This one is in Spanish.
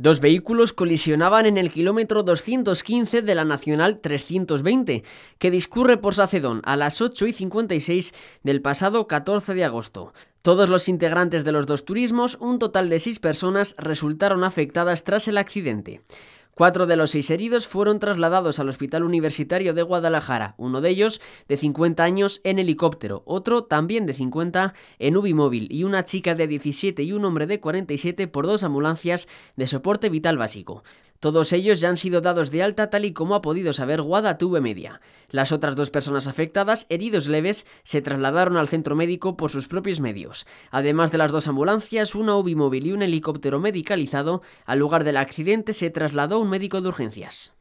Dos vehículos colisionaban en el kilómetro 215 de la Nacional 320, que discurre por Sacedón a las 8 y 56 del pasado 14 de agosto. Todos los integrantes de los dos turismos, un total de seis personas, resultaron afectadas tras el accidente. Cuatro de los seis heridos fueron trasladados al Hospital Universitario de Guadalajara, uno de ellos de 50 años en helicóptero, otro también de 50 en Ubimóvil y una chica de 17 y un hombre de 47 por dos ambulancias de soporte vital básico. Todos ellos ya han sido dados de alta tal y como ha podido saber Guada tuve Media. Las otras dos personas afectadas, heridos leves, se trasladaron al centro médico por sus propios medios. Además de las dos ambulancias, una móvil y un helicóptero medicalizado, al lugar del accidente se trasladó un médico de urgencias.